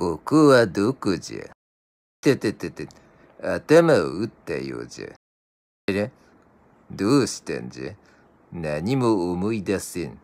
ここはどこじゃてててて、頭を打ったようじゃ。えれどうしたんじゃ何も思い出せん。